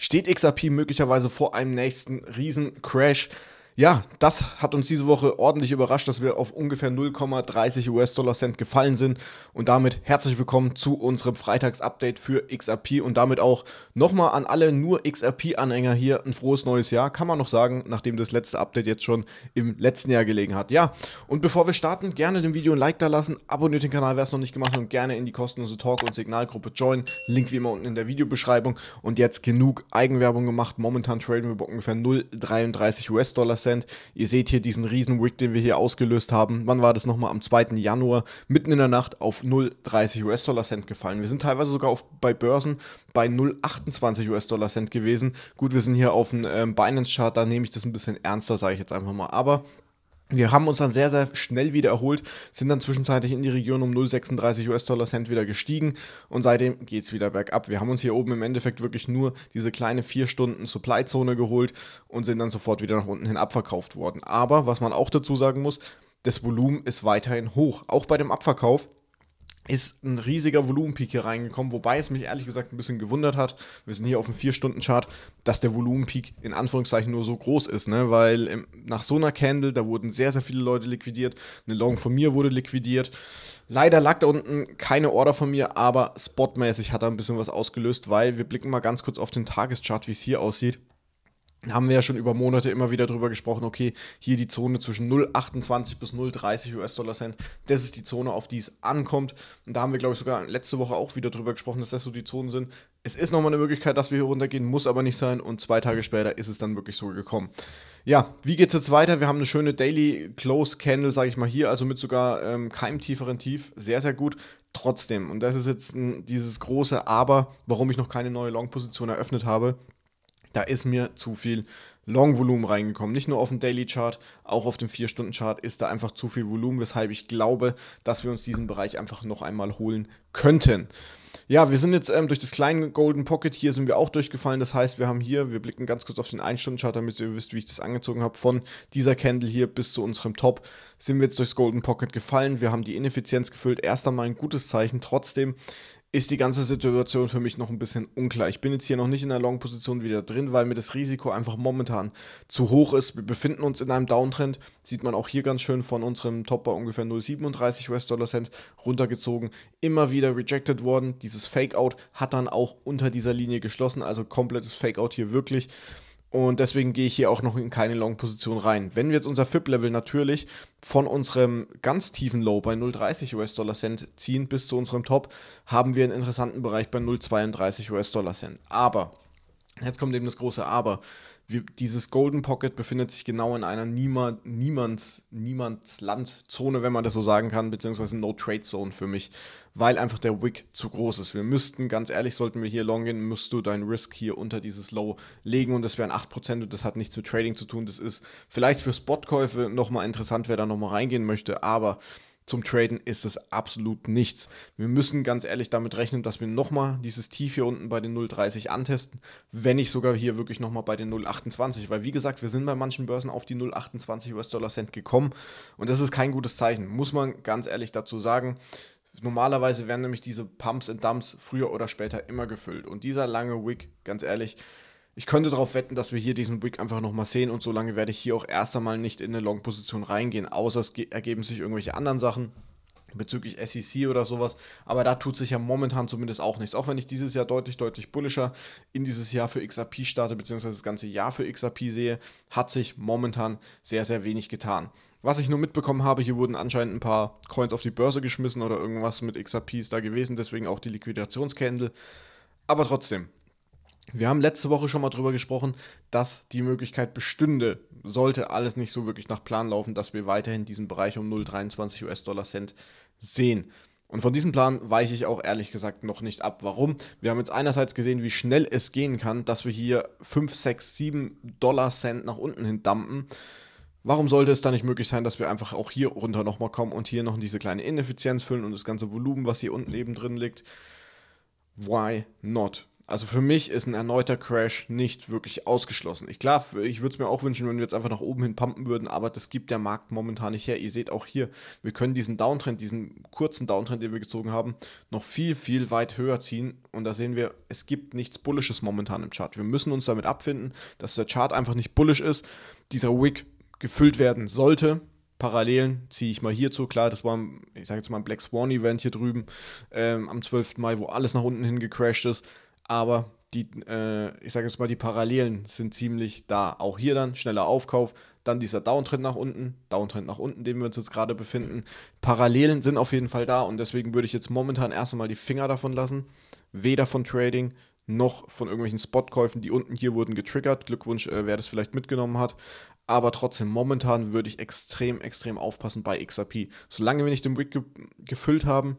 steht XRP möglicherweise vor einem nächsten Riesen-Crash. Ja, das hat uns diese Woche ordentlich überrascht, dass wir auf ungefähr 0,30 US-Dollar Cent gefallen sind. Und damit herzlich willkommen zu unserem Freitags-Update für XRP und damit auch nochmal an alle nur XRP-Anhänger hier ein frohes neues Jahr, kann man noch sagen, nachdem das letzte Update jetzt schon im letzten Jahr gelegen hat. Ja, und bevor wir starten, gerne dem Video ein Like da lassen, abonniert den Kanal, wer es noch nicht gemacht hat und gerne in die kostenlose Talk- und Signalgruppe joinen. Link wie immer unten in der Videobeschreibung. Und jetzt genug Eigenwerbung gemacht. Momentan traden wir bei ungefähr 0,33 US-Dollar Cent. Ihr seht hier diesen riesen Wick, den wir hier ausgelöst haben. Wann war das nochmal? Am 2. Januar, mitten in der Nacht auf 0,30 US-Dollar-Cent gefallen. Wir sind teilweise sogar auf, bei Börsen bei 0,28 US-Dollar-Cent gewesen. Gut, wir sind hier auf dem ähm, Binance-Chart, da nehme ich das ein bisschen ernster, sage ich jetzt einfach mal. Aber wir haben uns dann sehr, sehr schnell wieder erholt, sind dann zwischenzeitlich in die Region um 0,36 US-Dollar Cent wieder gestiegen und seitdem geht es wieder bergab. Wir haben uns hier oben im Endeffekt wirklich nur diese kleine 4 Stunden Supply-Zone geholt und sind dann sofort wieder nach unten hin abverkauft worden. Aber was man auch dazu sagen muss, das Volumen ist weiterhin hoch. Auch bei dem Abverkauf ist ein riesiger Volumenpeak hier reingekommen, wobei es mich ehrlich gesagt ein bisschen gewundert hat. Wir sind hier auf dem 4-Stunden-Chart, dass der Volumenpeak in Anführungszeichen nur so groß ist, ne? weil im, nach so einer Candle, da wurden sehr, sehr viele Leute liquidiert. Eine Long von mir wurde liquidiert. Leider lag da unten keine Order von mir, aber spotmäßig hat er ein bisschen was ausgelöst, weil wir blicken mal ganz kurz auf den Tageschart, wie es hier aussieht haben wir ja schon über Monate immer wieder drüber gesprochen, okay, hier die Zone zwischen 0,28 bis 0,30 US-Dollar Cent, das ist die Zone, auf die es ankommt. Und da haben wir, glaube ich, sogar letzte Woche auch wieder drüber gesprochen, dass das so die Zonen sind. Es ist nochmal eine Möglichkeit, dass wir hier runtergehen, muss aber nicht sein. Und zwei Tage später ist es dann wirklich so gekommen. Ja, wie geht es jetzt weiter? Wir haben eine schöne Daily Close Candle, sage ich mal hier, also mit sogar ähm, keinem tieferen Tief. Sehr, sehr gut. Trotzdem, und das ist jetzt ein, dieses große Aber, warum ich noch keine neue Long-Position eröffnet habe da ist mir zu viel Long-Volumen reingekommen. Nicht nur auf dem Daily-Chart, auch auf dem 4-Stunden-Chart ist da einfach zu viel Volumen, weshalb ich glaube, dass wir uns diesen Bereich einfach noch einmal holen könnten. Ja, wir sind jetzt ähm, durch das kleine Golden Pocket hier sind wir auch durchgefallen. Das heißt, wir haben hier, wir blicken ganz kurz auf den 1-Stunden-Chart, damit ihr wisst, wie ich das angezogen habe. Von dieser Candle hier bis zu unserem Top sind wir jetzt durchs Golden Pocket gefallen. Wir haben die Ineffizienz gefüllt. Erst einmal ein gutes Zeichen. Trotzdem ist die ganze Situation für mich noch ein bisschen unklar. Ich bin jetzt hier noch nicht in der Long-Position wieder drin, weil mir das Risiko einfach momentan momentan zu hoch ist. Wir befinden uns in einem Downtrend, sieht man auch hier ganz schön von unserem Top bei ungefähr 0,37 US-Dollar-Cent runtergezogen, immer wieder rejected worden. Dieses Fake-Out hat dann auch unter dieser Linie geschlossen, also komplettes Fake-Out hier wirklich. Und deswegen gehe ich hier auch noch in keine Long-Position rein. Wenn wir jetzt unser FIP-Level natürlich von unserem ganz tiefen Low bei 0,30 US-Dollar-Cent ziehen bis zu unserem Top, haben wir einen interessanten Bereich bei 0,32 US-Dollar-Cent. Aber, jetzt kommt eben das große Aber, wir, dieses Golden Pocket befindet sich genau in einer Niemand, Niemands, niemandsland wenn man das so sagen kann, beziehungsweise No-Trade-Zone für mich, weil einfach der Wick zu groß ist. Wir müssten, ganz ehrlich, sollten wir hier long gehen, müsst du deinen Risk hier unter dieses Low legen und das wären 8% und das hat nichts mit Trading zu tun. Das ist vielleicht für Spotkäufe nochmal interessant, wer da nochmal reingehen möchte, aber zum Traden ist es absolut nichts. Wir müssen ganz ehrlich damit rechnen, dass wir nochmal dieses Tief hier unten bei den 0,30 antesten, wenn nicht sogar hier wirklich nochmal bei den 0,28, weil wie gesagt, wir sind bei manchen Börsen auf die 0,28 US-Dollar-Cent gekommen und das ist kein gutes Zeichen, muss man ganz ehrlich dazu sagen. Normalerweise werden nämlich diese Pumps und Dumps früher oder später immer gefüllt und dieser lange Wick, ganz ehrlich, ich könnte darauf wetten, dass wir hier diesen Week einfach nochmal sehen und solange werde ich hier auch erst einmal nicht in eine Long-Position reingehen, außer es ergeben sich irgendwelche anderen Sachen bezüglich SEC oder sowas. Aber da tut sich ja momentan zumindest auch nichts. Auch wenn ich dieses Jahr deutlich, deutlich bullischer in dieses Jahr für XRP starte, beziehungsweise das ganze Jahr für XRP sehe, hat sich momentan sehr, sehr wenig getan. Was ich nur mitbekommen habe, hier wurden anscheinend ein paar Coins auf die Börse geschmissen oder irgendwas mit XRP ist da gewesen, deswegen auch die Liquidationscandle. Aber trotzdem, wir haben letzte Woche schon mal drüber gesprochen, dass die Möglichkeit bestünde, sollte alles nicht so wirklich nach Plan laufen, dass wir weiterhin diesen Bereich um 0,23 US-Dollar Cent sehen. Und von diesem Plan weiche ich auch ehrlich gesagt noch nicht ab. Warum? Wir haben jetzt einerseits gesehen, wie schnell es gehen kann, dass wir hier 5, 6, 7 Dollar Cent nach unten hin dumpen. Warum sollte es dann nicht möglich sein, dass wir einfach auch hier runter nochmal kommen und hier noch diese kleine Ineffizienz füllen und das ganze Volumen, was hier unten eben drin liegt? Why not? Also für mich ist ein erneuter Crash nicht wirklich ausgeschlossen. Ich klar, ich würde es mir auch wünschen, wenn wir jetzt einfach nach oben hin pumpen würden, aber das gibt der Markt momentan nicht her. Ihr seht auch hier, wir können diesen Downtrend, diesen kurzen Downtrend, den wir gezogen haben, noch viel, viel weit höher ziehen. Und da sehen wir, es gibt nichts Bullisches momentan im Chart. Wir müssen uns damit abfinden, dass der Chart einfach nicht bullisch ist. Dieser Wick gefüllt werden sollte. Parallelen ziehe ich mal hierzu. Klar, das war, ich sage jetzt mal, ein Black Swan Event hier drüben ähm, am 12. Mai, wo alles nach unten hin gecrashed ist aber die, äh, ich sage jetzt mal, die Parallelen sind ziemlich da. Auch hier dann schneller Aufkauf, dann dieser Downtrend nach unten, Downtrend nach unten, den wir uns jetzt gerade befinden. Parallelen sind auf jeden Fall da und deswegen würde ich jetzt momentan erst einmal die Finger davon lassen. Weder von Trading noch von irgendwelchen Spotkäufen, die unten hier wurden getriggert. Glückwunsch, äh, wer das vielleicht mitgenommen hat. Aber trotzdem, momentan würde ich extrem, extrem aufpassen bei XRP. Solange wir nicht den Wick ge gefüllt haben,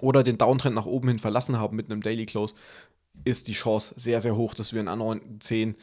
oder den Downtrend nach oben hin verlassen haben mit einem Daily Close, ist die Chance sehr, sehr hoch, dass wir einen anderen 10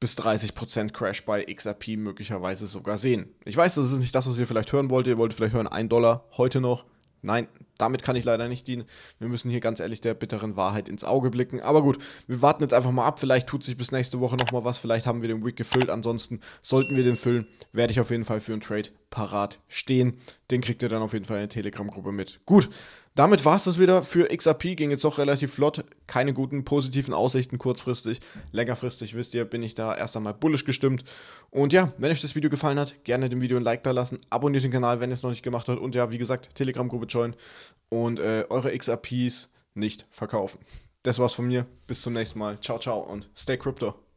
bis 30% Crash bei XRP möglicherweise sogar sehen. Ich weiß, das ist nicht das, was ihr vielleicht hören wollt. Ihr wollt vielleicht hören 1 Dollar heute noch. Nein, damit kann ich leider nicht dienen. Wir müssen hier ganz ehrlich der bitteren Wahrheit ins Auge blicken. Aber gut, wir warten jetzt einfach mal ab. Vielleicht tut sich bis nächste Woche nochmal was. Vielleicht haben wir den Week gefüllt. Ansonsten sollten wir den füllen, werde ich auf jeden Fall für einen Trade parat stehen. Den kriegt ihr dann auf jeden Fall in der Telegram-Gruppe mit. Gut, damit war es das wieder für XRP. Ging jetzt doch relativ flott. Keine guten positiven Aussichten kurzfristig. Längerfristig, wisst ihr, bin ich da erst einmal bullisch gestimmt. Und ja, wenn euch das Video gefallen hat, gerne dem Video ein Like da lassen. Abonniert den Kanal, wenn ihr es noch nicht gemacht habt. Und ja, wie gesagt, Telegram-Gruppe joinen und äh, eure XRPs nicht verkaufen. Das war's von mir. Bis zum nächsten Mal. Ciao, ciao und stay crypto.